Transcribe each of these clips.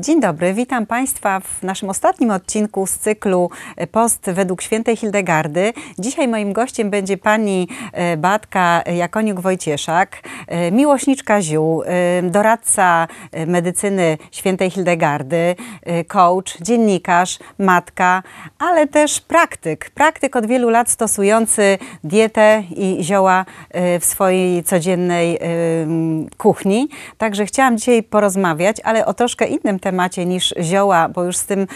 Dzień dobry, witam Państwa w naszym ostatnim odcinku z cyklu Post według świętej Hildegardy. Dzisiaj moim gościem będzie pani e, Batka Jakoniuk-Wojcieszak, e, miłośniczka ziół, e, doradca medycyny świętej Hildegardy, coach, dziennikarz, matka, ale też praktyk. Praktyk od wielu lat stosujący dietę i zioła w swojej codziennej kuchni. Także chciałam dzisiaj porozmawiać, ale o troszkę innym temacie niż zioła, bo już z tym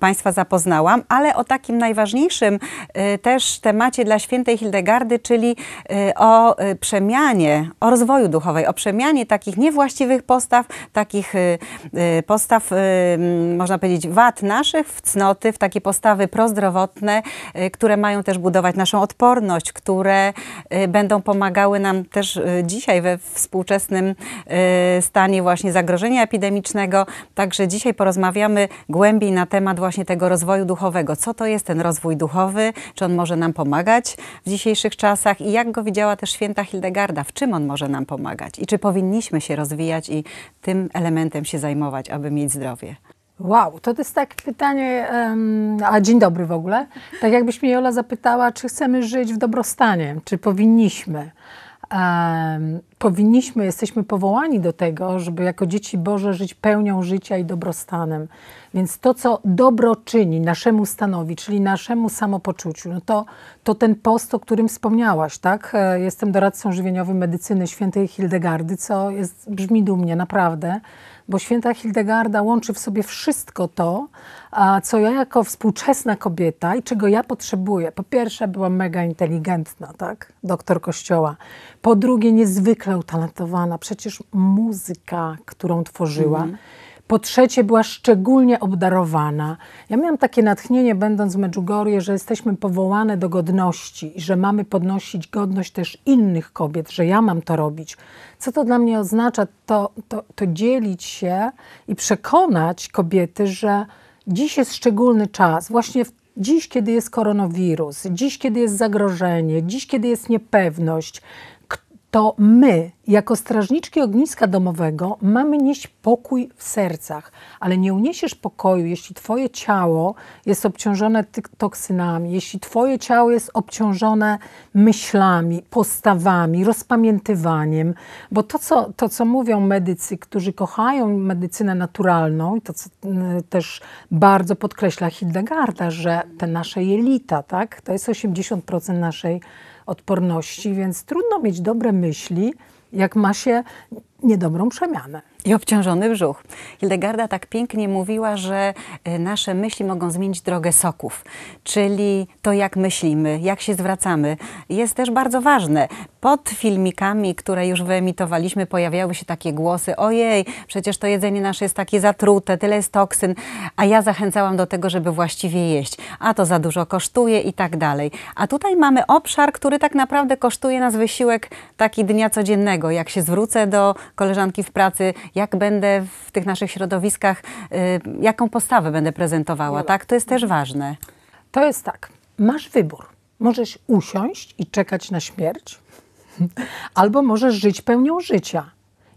Państwa zapoznałam, ale o takim najważniejszym y, też temacie dla świętej Hildegardy, czyli y, o y, przemianie, o rozwoju duchowej, o przemianie takich niewłaściwych postaw, takich postaw, można powiedzieć, wad naszych w cnoty, w takie postawy prozdrowotne, które mają też budować naszą odporność, które będą pomagały nam też dzisiaj we współczesnym stanie właśnie zagrożenia epidemicznego. Tak Także dzisiaj porozmawiamy głębiej na temat właśnie tego rozwoju duchowego. Co to jest ten rozwój duchowy? Czy on może nam pomagać w dzisiejszych czasach? I jak go widziała też święta Hildegarda? W czym on może nam pomagać? I czy powinniśmy się rozwijać i tym elementem się zajmować, aby mieć zdrowie? Wow, to jest takie pytanie, um, a dzień dobry w ogóle. Tak jakbyś mnie Jola zapytała, czy chcemy żyć w dobrostanie, czy powinniśmy powinniśmy, jesteśmy powołani do tego, żeby jako dzieci Boże żyć pełnią życia i dobrostanem. Więc to, co dobro czyni naszemu stanowi, czyli naszemu samopoczuciu, no to, to ten post, o którym wspomniałaś, tak? E, jestem doradcą żywieniowym medycyny świętej Hildegardy, co jest, brzmi dumnie, naprawdę, bo święta Hildegarda łączy w sobie wszystko to, co ja jako współczesna kobieta i czego ja potrzebuję. Po pierwsze, byłam mega inteligentna, tak? Doktor kościoła. Po drugie, niezwykle utalentowana. Przecież muzyka, którą tworzyła, mm -hmm po trzecie, była szczególnie obdarowana. Ja miałam takie natchnienie, będąc w Medjugorje, że jesteśmy powołane do godności i że mamy podnosić godność też innych kobiet, że ja mam to robić. Co to dla mnie oznacza? To, to, to dzielić się i przekonać kobiety, że dziś jest szczególny czas, właśnie w dziś, kiedy jest koronawirus, dziś, kiedy jest zagrożenie, dziś, kiedy jest niepewność, to my, jako strażniczki ogniska domowego, mamy nieść pokój w sercach, ale nie uniesiesz pokoju, jeśli Twoje ciało jest obciążone toksynami, jeśli Twoje ciało jest obciążone myślami, postawami, rozpamiętywaniem, bo to, co, to, co mówią medycy, którzy kochają medycynę naturalną, i to, co y, też bardzo podkreśla Hildegarda, że te nasze jelita, tak, to jest 80% naszej odporności, więc trudno mieć dobre myśli, jak ma się niedobrą przemianę i obciążony brzuch. Hildegarda tak pięknie mówiła, że e, nasze myśli mogą zmienić drogę soków, czyli to, jak myślimy, jak się zwracamy, jest też bardzo ważne. Pod filmikami, które już wyemitowaliśmy, pojawiały się takie głosy: ojej, przecież to jedzenie nasze jest takie zatrute, tyle jest toksyn, a ja zachęcałam do tego, żeby właściwie jeść, a to za dużo kosztuje i tak dalej. A tutaj mamy obszar, który tak naprawdę kosztuje nas wysiłek taki dnia codziennego. Jak się zwrócę do koleżanki w pracy, jak będę w tych naszych środowiskach, y, jaką postawę będę prezentowała, tak? To jest też ważne. To jest tak, masz wybór. Możesz usiąść i czekać na śmierć, albo możesz żyć pełnią życia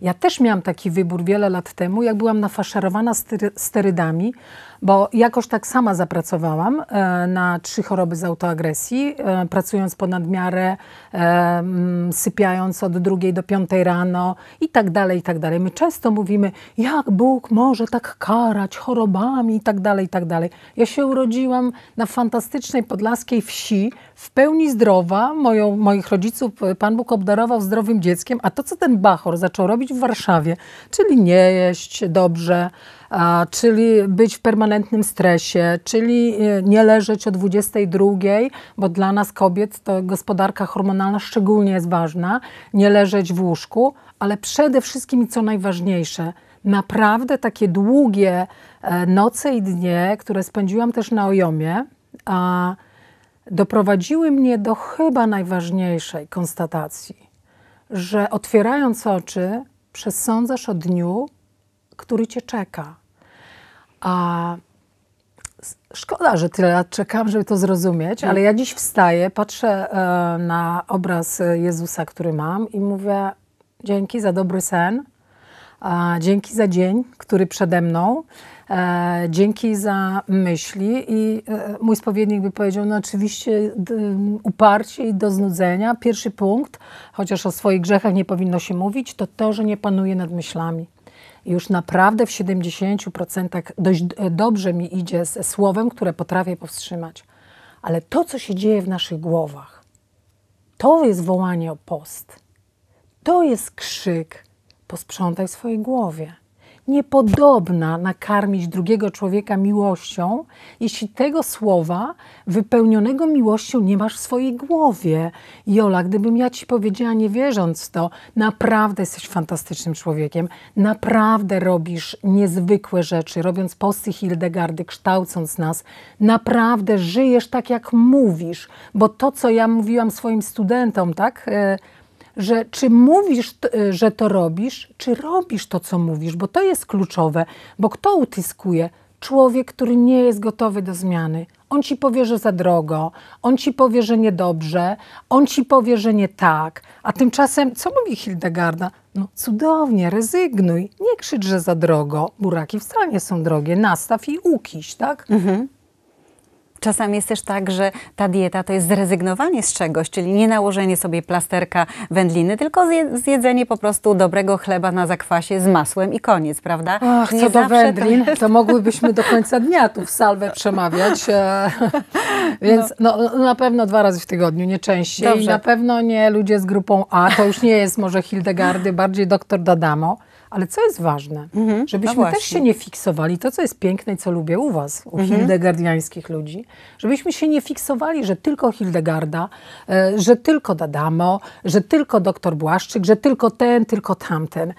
ja też miałam taki wybór wiele lat temu, jak byłam nafaszerowana sterydami, bo jakoś tak sama zapracowałam e, na trzy choroby z autoagresji, e, pracując ponad miarę, e, mm, sypiając od drugiej do piątej rano i tak dalej, i tak dalej. My często mówimy, jak Bóg może tak karać chorobami i tak dalej, i tak dalej. Ja się urodziłam na fantastycznej podlaskiej wsi, w pełni zdrowa, moją, moich rodziców Pan Bóg obdarował zdrowym dzieckiem, a to, co ten Bachor zaczął robić w Warszawie, czyli nie jeść dobrze, czyli być w permanentnym stresie, czyli e, nie leżeć o 22, bo dla nas kobiet to gospodarka hormonalna szczególnie jest ważna, nie leżeć w łóżku, ale przede wszystkim i co najważniejsze, naprawdę takie długie e, noce i dnie, które spędziłam też na Ojomie, a doprowadziły mnie do chyba najważniejszej konstatacji, że otwierając oczy, przesądzasz o dniu, który cię czeka. A szkoda, że tyle lat czekam, żeby to zrozumieć, mm. ale ja dziś wstaję, patrzę e, na obraz e, Jezusa, który mam i mówię dzięki za dobry sen, dzięki za dzień, który przede mną. E, dzięki za myśli i e, mój spowiednik by powiedział, no oczywiście uparcie i do znudzenia. Pierwszy punkt, chociaż o swoich grzechach nie powinno się mówić, to to, że nie panuje nad myślami już naprawdę w 70% dość e, dobrze mi idzie ze słowem, które potrafię powstrzymać. Ale to, co się dzieje w naszych głowach, to jest wołanie o post. To jest krzyk: posprzątaj w swojej głowie niepodobna nakarmić drugiego człowieka miłością, jeśli tego słowa wypełnionego miłością nie masz w swojej głowie. Jola, gdybym ja ci powiedziała, nie wierząc w to, naprawdę jesteś fantastycznym człowiekiem, naprawdę robisz niezwykłe rzeczy, robiąc posty Hildegardy, kształcąc nas, naprawdę żyjesz tak, jak mówisz, bo to, co ja mówiłam swoim studentom, tak? E, że czy mówisz, y, że to robisz, czy robisz to, co mówisz, bo to jest kluczowe, bo kto utyskuje? Człowiek, który nie jest gotowy do zmiany. On ci powie, że za drogo, on ci powie, że niedobrze, on ci powie, że nie tak. A tymczasem, co mówi Hildegarda? No cudownie, rezygnuj, nie krzycz, że za drogo. Buraki w stanie są drogie, nastaw i ukiś, tak? Mhm. Czasami jest też tak, że ta dieta to jest zrezygnowanie z czegoś, czyli nie nałożenie sobie plasterka wędliny, tylko zjedzenie po prostu dobrego chleba na zakwasie z masłem i koniec, prawda? Ach, nie co do tak. wędlin, to, to, mogłybyśmy do końca dnia tu w salwę przemawiać. E, więc no. no. no. na pewno dwa razy w tygodniu, nie częściej. Dobrze. I na pewno nie ludzie z grupą A, to już nie jest może Hildegardy, bardziej doktor Dadamo. Ale co jest ważne, mhm. żebyśmy no też się nie fiksowali, to co jest piękne i co lubię u was, u mhm. hildegardiańskich ludzi, żebyśmy się nie fiksowali, że tylko Hildegarda, e, że tylko Dadamo, że tylko doktor Błaszczyk, że tylko ten, tylko tamten.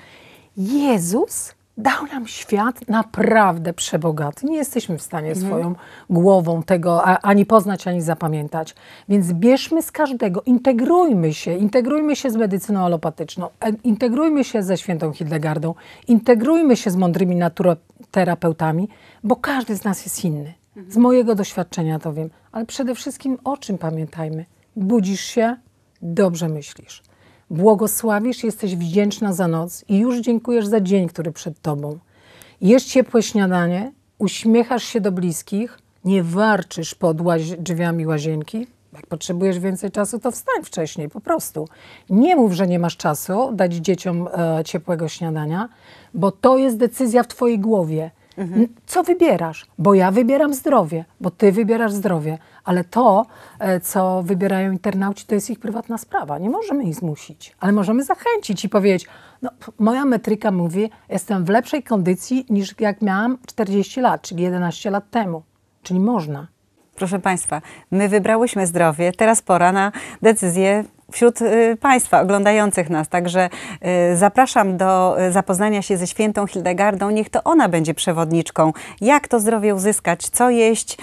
Jezus dał nam świat naprawdę przebogaty. Nie jesteśmy w stanie mhm. swoją głową tego ani poznać, ani zapamiętać. Więc bierzmy z każdego, integrujmy się, integrujmy się z medycyną alopatyczną, e, integrujmy się ze świętą Hildegardą, integrujmy się z mądrymi naturoterapeutami, bo każdy z nas jest inny. Mhm. Z mojego doświadczenia to wiem, ale przede wszystkim o czym pamiętajmy. Budzisz się, dobrze myślisz. Błogosławisz, jesteś wdzięczna za noc i już dziękujesz za dzień, który przed tobą. Jesz ciepłe śniadanie, uśmiechasz się do bliskich, nie warczysz pod łaz- drzwiami łazienki. Jak potrzebujesz więcej czasu, to wstań wcześniej, po prostu. Nie mów, że nie masz czasu dać dzieciom e, ciepłego śniadania, bo to jest decyzja w twojej głowie – Mhm. Co wybierasz? Bo ja wybieram zdrowie, bo ty wybierasz zdrowie, ale to, e, co wybierają internauci, to jest ich prywatna sprawa. Nie możemy ich zmusić, ale możemy zachęcić i powiedzieć: no, Moja metryka mówi, jestem w lepszej kondycji niż jak miałam 40 lat, czyli 11 lat temu. Czyli można. Proszę Państwa, my wybrałyśmy zdrowie, teraz pora na decyzję wśród y, Państwa oglądających nas. Także y, zapraszam do y, zapoznania się ze świętą Hildegardą. Niech to ona będzie przewodniczką. Jak to zdrowie uzyskać, co jeść,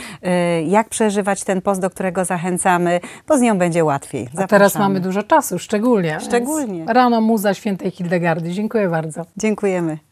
jak przeżywać ten post, do którego zachęcamy, bo z nią będzie łatwiej. Zapraszamy. A teraz mamy dużo czasu, szczególnie. Szczególnie. Rano muza świętej Hildegardy. Dziękuję bardzo. Dziękujemy.